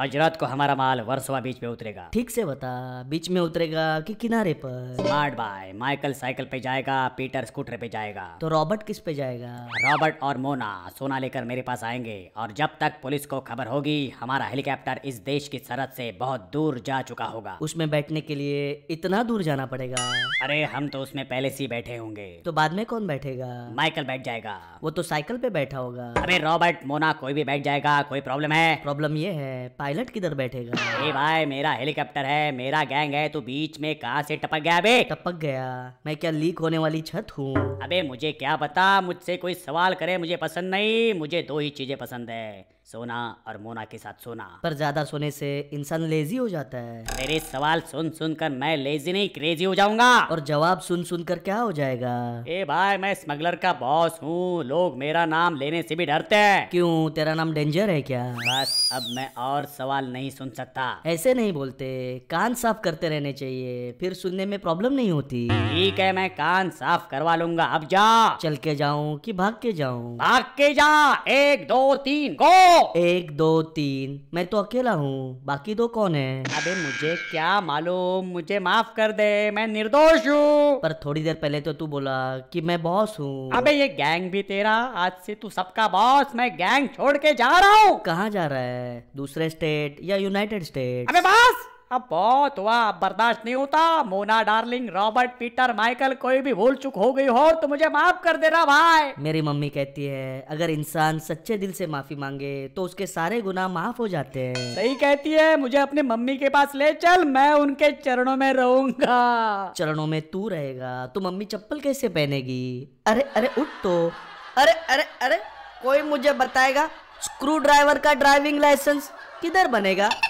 आज रात को हमारा माल वर्सोवा बीच पे उतरेगा ठीक से बता बीच में उतरेगा कि किनारे पर स्मार्ट बाय माइकल साइकिल पे जाएगा पीटर स्कूटर पे जाएगा तो रॉबर्ट किस पे जाएगा रॉबर्ट और मोना सोना लेकर मेरे पास आएंगे और जब तक पुलिस को खबर होगी हमारा हेलीकॉप्टर इस देश की सरहद से बहुत दूर जा चुका होगा उसमें बैठने के लिए इतना दूर जाना पड़ेगा अरे हम तो उसमें पहले से बैठे होंगे तो बाद में कौन बैठेगा माइकल बैठ जाएगा वो तो साइकिल पे बैठा होगा अरे रॉबर्ट मोना कोई भी बैठ जाएगा कोई प्रॉब्लम है प्रॉब्लम ये है पायलट किधर बैठेगा ए भाई मेरा हेलीकॉप्टर है मेरा गैंग है तू बीच में कहाँ से टपक गया बे टपक गया मैं क्या लीक होने वाली छत हूँ अबे मुझे क्या पता मुझसे कोई सवाल करे मुझे पसंद नहीं मुझे दो ही चीजें पसंद है सोना और मोना के साथ सोना पर ज्यादा सोने से इंसान लेजी हो जाता है मेरे सवाल सुन सुन कर मैं लेजी नहीं क्रेजी हो जाऊंगा और जवाब सुन सुन कर क्या हो जाएगा ए भाई मैं स्मगलर का बॉस हूँ लोग मेरा नाम लेने से भी डरते हैं क्यों तेरा नाम डेंजर है क्या बस अब मैं और सवाल नहीं सुन सकता ऐसे नहीं बोलते कान साफ करते रहने चाहिए फिर सुनने में प्रॉब्लम नहीं होती ठीक है मैं कान साफ करवा लूंगा अब जा चल के जाऊँ की भाग के जाऊँ भाग के जा एक दो तीन गो एक दो तीन मैं तो अकेला हूँ बाकी दो कौन है अबे मुझे क्या मालूम मुझे माफ कर दे मैं निर्दोष हूँ पर थोड़ी देर पहले तो तू बोला कि मैं बॉस हूँ अबे ये गैंग भी तेरा आज से तू सबका बॉस मैं गैंग छोड़ के जा रहा हूँ कहाँ जा रहा है दूसरे स्टेट या यूनाइटेड स्टेट अबे बॉस अब बहुत हुआ बर्दाश्त नहीं होता Mona darling Robert Peter Michael कोई भी भूल चुक हो गई हो तो मुझे माफ कर दे रहा भाई मेरी मम्मी कहती है अगर इंसान सच्चे दिल से माफी मांगे तो उसके सारे गुना माफ हो जाते हैं सही कहती है मुझे अपने मम्मी के पास ले चल मैं उनके चरणों में रहूंगा चरणों में तू रहेगा तो मम्मी चप्पल कैसे पहनेगी अरे अरे उठ तो अरे अरे अरे कोई मुझे बताएगा स्क्रू ड्राइवर का ड्राइविंग लाइसेंस किधर बनेगा